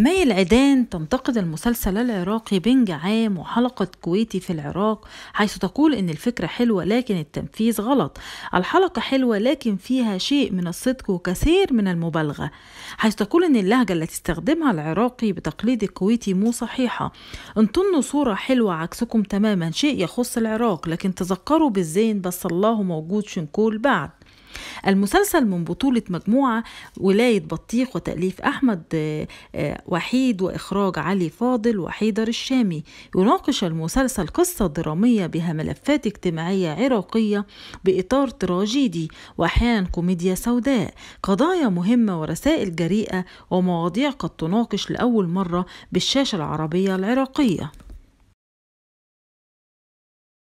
مي العيدان تنتقد المسلسل العراقي بنج عام وحلقة كويتي في العراق حيث تقول إن الفكرة حلوة لكن التنفيذ غلط الحلقة حلوة لكن فيها شيء من الصدق وكثير من المبالغة حيث تقول إن اللهجة التي استخدمها العراقي بتقليد الكويتي مو صحيحة انطنوا صورة حلوة عكسكم تماما شيء يخص العراق لكن تذكروا بالزين بس الله موجود شنكول بعد المسلسل من بطولة مجموعة ولاية بطيخ وتأليف أحمد آه، آه، وحيد وإخراج علي فاضل وحيدر الشامي يناقش المسلسل قصة درامية بها ملفات اجتماعية عراقية بإطار تراجيدي وأحيانا كوميديا سوداء قضايا مهمة ورسائل جريئة ومواضيع قد تناقش لأول مرة بالشاشة العربية العراقية